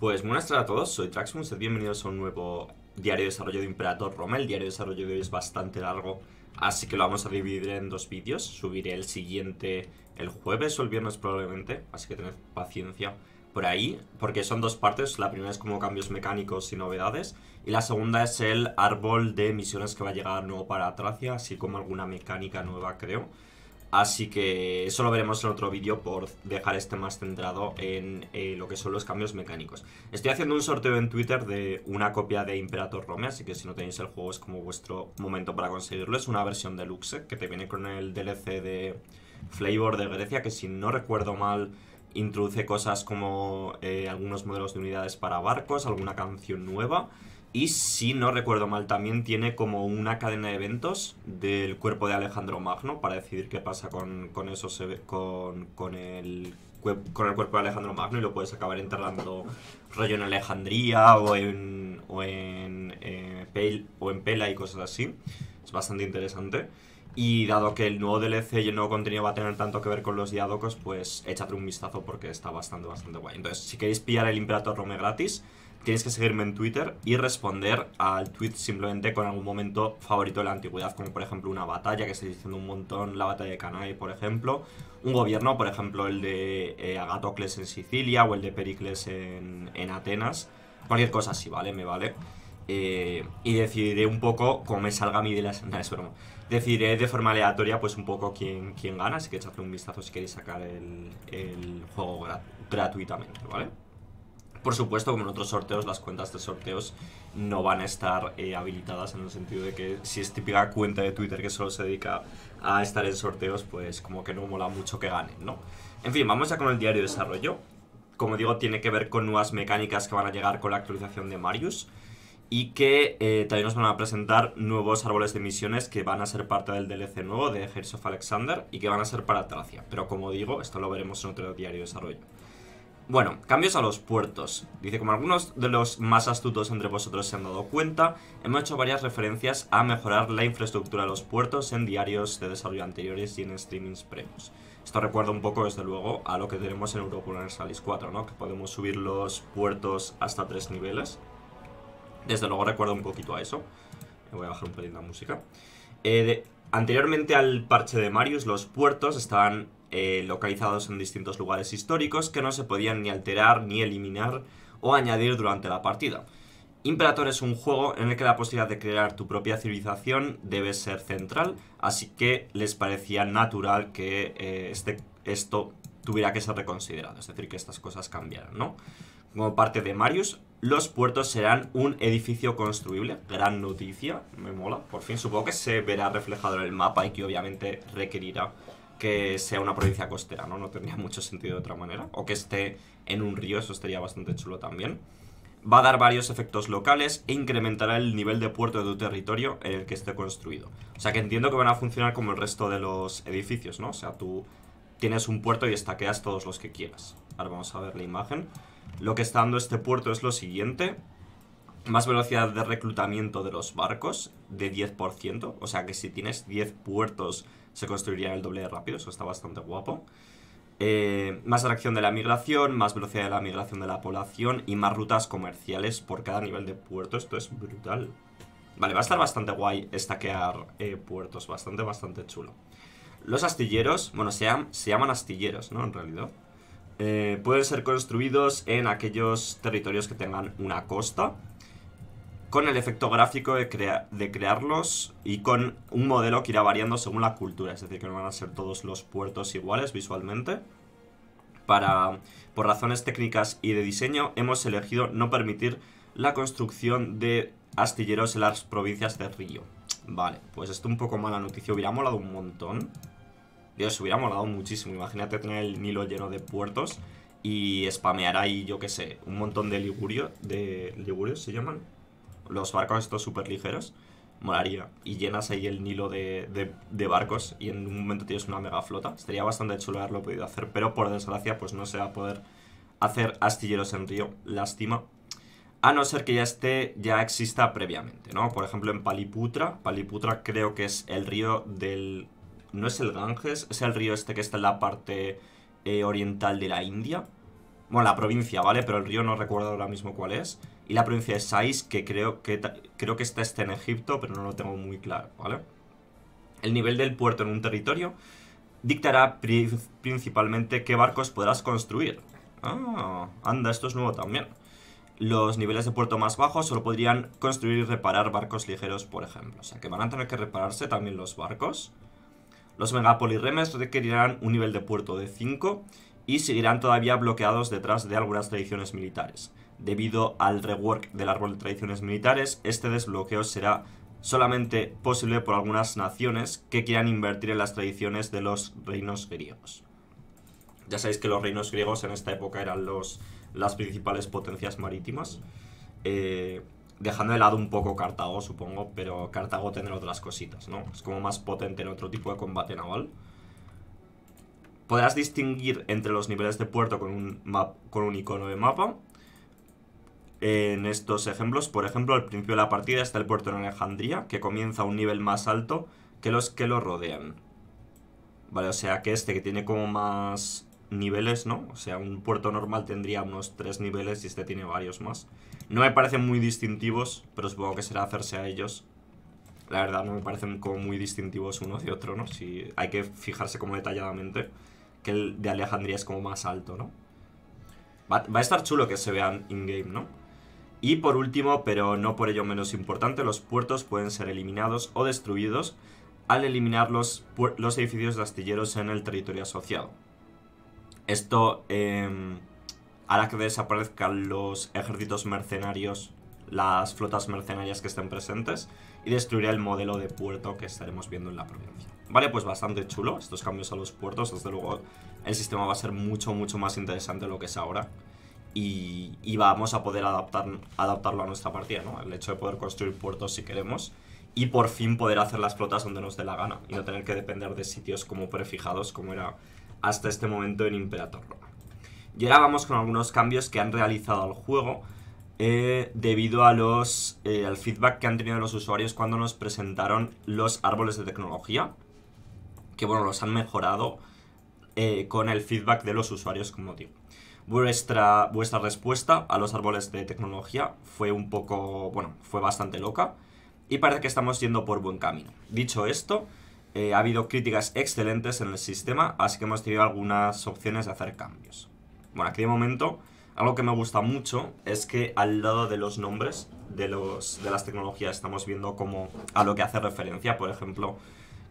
Pues buenas tardes a todos, soy Traxmus, bienvenidos a un nuevo diario de desarrollo de Imperator Romel El diario de desarrollo de hoy es bastante largo, así que lo vamos a dividir en dos vídeos. Subiré el siguiente el jueves o el viernes probablemente, así que tened paciencia por ahí, porque son dos partes. La primera es como cambios mecánicos y novedades, y la segunda es el árbol de misiones que va a llegar nuevo para Tracia, así como alguna mecánica nueva creo. Así que eso lo veremos en otro vídeo por dejar este más centrado en eh, lo que son los cambios mecánicos. Estoy haciendo un sorteo en Twitter de una copia de Imperator Rome, así que si no tenéis el juego es como vuestro momento para conseguirlo. Es una versión deluxe que te viene con el DLC de Flavor de Grecia, que si no recuerdo mal introduce cosas como eh, algunos modelos de unidades para barcos, alguna canción nueva y si no recuerdo mal, también tiene como una cadena de eventos del cuerpo de Alejandro Magno para decidir qué pasa con, eso, se, con, con, el, con el cuerpo de Alejandro Magno y lo puedes acabar enterrando rollo en Alejandría o en, o en, eh, o en Pela y cosas así. Es bastante interesante. Y dado que el nuevo DLC y el nuevo contenido va a tener tanto que ver con los diadocos, pues échate un vistazo porque está bastante, bastante guay. Entonces, si queréis pillar el Imperator Rome gratis, tienes que seguirme en Twitter y responder al tweet simplemente con algún momento favorito de la antigüedad, como por ejemplo una batalla, que estoy diciendo un montón, la batalla de Canae, por ejemplo, un gobierno, por ejemplo el de eh, Agatocles en Sicilia o el de Pericles en, Atenas, cualquier cosa así, ¿vale? Me vale. Eh, y decidiré un poco cómo me salga a mí de la... No, es broma. Decidiré de forma aleatoria pues un poco quién, quién gana, así que echadle un vistazo si queréis sacar el, juego gratuitamente, ¿vale? Por supuesto, como en otros sorteos, las cuentas de sorteos no van a estar eh, habilitadas en el sentido de que si es típica cuenta de Twitter que solo se dedica a estar en sorteos, pues como que no mola mucho que ganen, ¿no? En fin, vamos ya con el diario de desarrollo. Como digo, tiene que ver con nuevas mecánicas que van a llegar con la actualización de Marius y que eh, también nos van a presentar nuevos árboles de misiones que van a ser parte del DLC nuevo de Heirs of Alexander y que van a ser para Tracia. Pero como digo, esto lo veremos en otro diario de desarrollo. Bueno, cambios a los puertos. Dice, como algunos de los más astutos entre vosotros se han dado cuenta, hemos hecho varias referencias a mejorar la infraestructura de los puertos en diarios de desarrollo anteriores y en streamings premios. Esto recuerda un poco, desde luego, a lo que tenemos en Europa Universalis 4, ¿no? Que podemos subir los puertos hasta tres niveles. Desde luego recuerda un poquito a eso. Voy a bajar un poquito la música. Eh, anteriormente al parche de Marius, los puertos estaban eh, localizados en distintos lugares históricos que no se podían ni alterar, ni eliminar o añadir durante la partida. Imperator es un juego en el que la posibilidad de crear tu propia civilización debe ser central, así que les parecía natural que eh, este, esto tuviera que ser reconsiderado, es decir, que estas cosas cambiaran, ¿no? como parte de Marius, los puertos serán un edificio construible. Gran noticia, me mola. Por fin supongo que se verá reflejado en el mapa y que obviamente requerirá que sea una provincia costera, ¿no? No tendría mucho sentido de otra manera. O que esté en un río, eso estaría bastante chulo también. Va a dar varios efectos locales e incrementará el nivel de puerto de tu territorio en el que esté construido. O sea que entiendo que van a funcionar como el resto de los edificios, ¿no? O sea, tú tienes un puerto y estaqueas todos los que quieras. Ahora vamos a ver la imagen. Lo que está dando este puerto es lo siguiente. Más velocidad de reclutamiento de los barcos de 10%. O sea que si tienes 10 puertos se construirían el doble de rápido. Eso está bastante guapo. Eh, más atracción de la migración, más velocidad de la migración de la población y más rutas comerciales por cada nivel de puerto. Esto es brutal. Vale, va a estar bastante guay estaquear eh, puertos. Bastante, bastante chulo. Los astilleros, bueno, se llaman astilleros, ¿no? En realidad. Eh, pueden ser construidos en aquellos territorios que tengan una costa, con el efecto gráfico de, crearlos y con un modelo que irá variando según la cultura, es decir, que no van a ser todos los puertos iguales visualmente. Para, por razones técnicas y de diseño, hemos elegido no permitir la construcción de astilleros en las provincias de Río. Vale, pues esto es un poco mala noticia, hubiera molado un montón. Dios, hubiera molado muchísimo. Imagínate tener el Nilo lleno de puertos y spamear ahí, yo qué sé, un montón de ligurio, de ligurios se llaman, los barcos estos súper ligeros, molaría. Y llenas ahí el Nilo de, de, barcos y en un momento tienes una mega flota. estaría bastante chulo haberlo podido hacer, pero por desgracia pues no se va a poder hacer astilleros en río, lástima. A no ser que ya esté, ya exista previamente, ¿no? Por ejemplo, en Paliputra, Paliputra creo que es el río del no es el Ganges, es el río este que está en la parte eh, oriental de la India. Bueno, la provincia, ¿vale? Pero el río no recuerdo ahora mismo cuál es. Y la provincia de Sais, que creo que, creo que está este en Egipto, pero no lo tengo muy claro, ¿vale? El nivel del puerto en un territorio dictará principalmente qué barcos podrás construir. Ah, anda, esto es nuevo también. Los niveles de puerto más bajos solo podrían construir y reparar barcos ligeros, por ejemplo. O sea, que van a tener que repararse también los barcos. Los megapolirremes requerirán un nivel de puerto de 5 y seguirán todavía bloqueados detrás de algunas tradiciones militares. Debido al rework del árbol de tradiciones militares, este desbloqueo será solamente posible por algunas naciones que quieran invertir en las tradiciones de los reinos griegos. Ya sabéis que los reinos griegos en esta época eran los, las principales potencias marítimas. Eh, dejando de lado un poco Cartago, supongo, pero Cartago tendrá otras cositas, ¿no? Es como más potente en otro tipo de combate naval. Podrás distinguir entre los niveles de puerto con un, con un icono de mapa. En estos ejemplos, por ejemplo, al principio de la partida está el puerto en Alejandría, que comienza a un nivel más alto que los que lo rodean. Vale, o sea que este que tiene como más niveles, ¿no? O sea, un puerto normal tendría unos tres niveles y este tiene varios más. No me parecen muy distintivos, pero supongo que será hacerse a ellos. La verdad, no me parecen como muy distintivos uno de otro, ¿no? Si hay que fijarse como detalladamente que el de Alejandría es como más alto, ¿no? Va, va a estar chulo que se vean in-game, ¿no? Y por último, pero no por ello menos importante, los puertos pueden ser eliminados o destruidos al eliminar los, los edificios de astilleros en el territorio asociado. Esto em, hará que desaparezcan los ejércitos mercenarios, las flotas mercenarias que estén presentes y destruirá el modelo de puerto que estaremos viendo en la provincia. Vale, pues bastante chulo estos cambios a los puertos, desde luego el sistema va a ser mucho, mucho más interesante de lo que es ahora. Y, y, vamos a poder adaptar, adaptarlo a nuestra partida, ¿no? El hecho de poder construir puertos si queremos y por fin poder hacer las flotas donde nos dé la gana y no tener que depender de sitios como prefijados como era hasta este momento en Imperator Roma. Y ahora vamos con algunos cambios que han realizado al juego eh, debido a eh, al feedback que han tenido los usuarios cuando nos presentaron los árboles de tecnología, que bueno, los han mejorado eh, con el feedback de los usuarios, como digo. Vuestra, vuestra respuesta a los árboles de tecnología fue un poco, bueno, fue bastante loca y parece que estamos yendo por buen camino. Dicho esto, eh, ha habido críticas excelentes en el sistema, así que hemos tenido algunas opciones de hacer cambios. Bueno, aquí de momento, algo que me gusta mucho es que al lado de los nombres de, los, de las tecnologías estamos viendo como a lo que hace referencia, por ejemplo,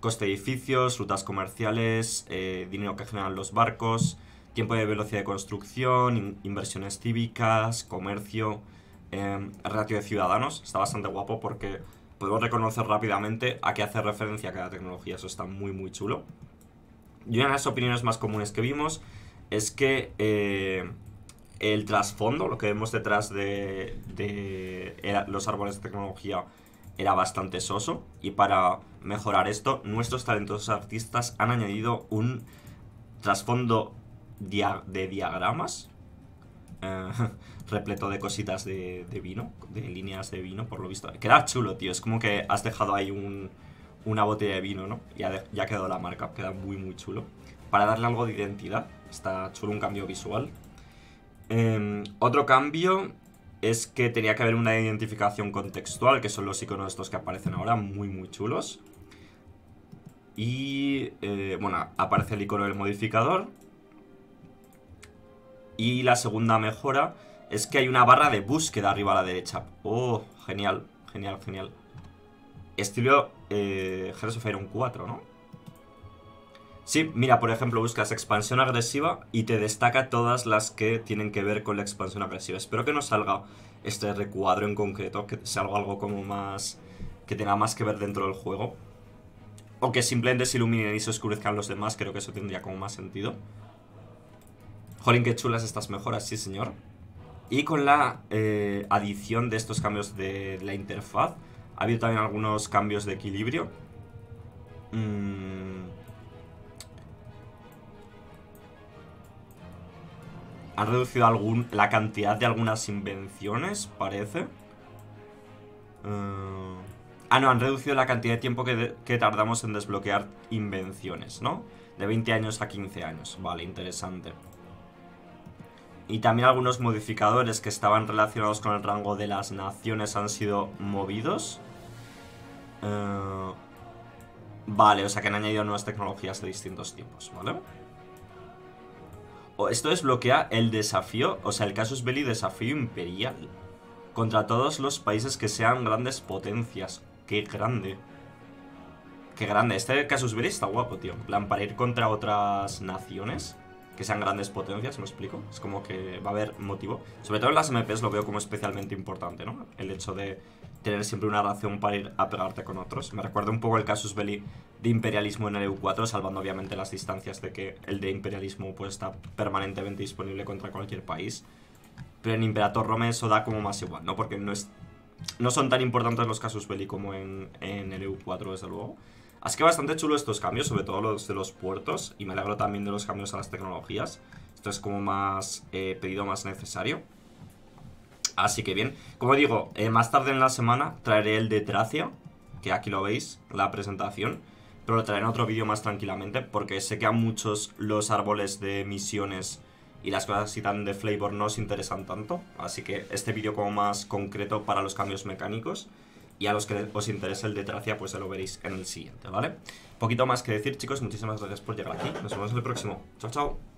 coste de edificios, rutas comerciales, eh, dinero que generan los barcos, tiempo de velocidad de construcción, inversiones cívicas, comercio, eh, ratio de ciudadanos. Está bastante guapo porque podemos reconocer rápidamente a qué hace referencia cada tecnología. Eso está muy, muy chulo. Y una de las opiniones más comunes que vimos es que eh, el trasfondo, lo que vemos detrás de, los árboles de tecnología, era bastante soso. Y para mejorar esto, nuestros talentosos artistas han añadido un trasfondo de diagramas eh, repleto de cositas de, vino, de líneas de vino, por lo visto. Queda chulo, tío. Es como que has dejado ahí una botella de vino, ¿no? Ya ha ya quedado la marca. Queda muy, muy chulo. Para darle algo de identidad. Está chulo un cambio visual. Em, otro cambio es que tenía que haber una identificación contextual, que son los iconos estos que aparecen ahora, muy, muy chulos. Y, eh, bueno, aparece el icono del modificador, y la segunda mejora es que hay una barra de búsqueda arriba a la derecha. Oh, genial, genial, genial. Estilo eh, of Iron 4, ¿no? Sí, mira, por ejemplo, buscas expansión agresiva y te destaca todas las que tienen que ver con la expansión agresiva. Espero que no salga este recuadro en concreto, que salga algo como más... que tenga más que ver dentro del juego. O que simplemente se iluminen y se oscurezcan los demás, creo que eso tendría como más sentido. Jolín, qué chulas estas mejoras, sí señor. Y con la eh, adición de estos cambios de, la interfaz, ha habido también algunos cambios de equilibrio. Mm. Han reducido algún, la cantidad de algunas invenciones, parece. Eh, ah, no, han reducido la cantidad de tiempo que, que tardamos en desbloquear invenciones, ¿no? De 20 años a 15 años. Vale, interesante y también algunos modificadores que estaban relacionados con el rango de las naciones han sido movidos. Eh, vale, o sea que han añadido nuevas tecnologías de distintos tiempos, ¿vale? Oh, esto desbloquea el desafío, o sea, el Casus Belli desafío imperial contra todos los países que sean grandes potencias. ¡Qué grande! ¡Qué grande! Este Casus Belli está guapo, tío. En plan, para ir contra otras naciones que sean grandes potencias, ¿me explico? Es como que va a haber motivo. Sobre todo en las MPs lo veo como especialmente importante, ¿no? El hecho de tener siempre una razón para ir a pegarte con otros. Me recuerda un poco el casus belli de imperialismo en el EU4, salvando obviamente las distancias de que el de imperialismo pues está permanentemente disponible contra cualquier país. Pero en Imperator Rome eso da como más igual, ¿no? Porque no es no son tan importantes los casus belli como en, en el EU4, desde luego. Así que bastante chulo estos cambios, sobre todo los de los puertos. Y me alegro también de los cambios a las tecnologías. Esto es como más eh, pedido, más necesario. Así que bien. Como digo, eh, más tarde en la semana traeré el de Tracia. Que aquí lo veis, la presentación. Pero lo traeré en otro vídeo más tranquilamente. Porque sé que a muchos los árboles de misiones y las cosas así tan de flavor no os interesan tanto. Así que este vídeo como más concreto para los cambios mecánicos y a los que os interese el de Tracia, pues se lo veréis en el siguiente, ¿vale? Poquito más que decir, chicos, muchísimas gracias por llegar aquí. Nos vemos en el próximo. Chao, chao.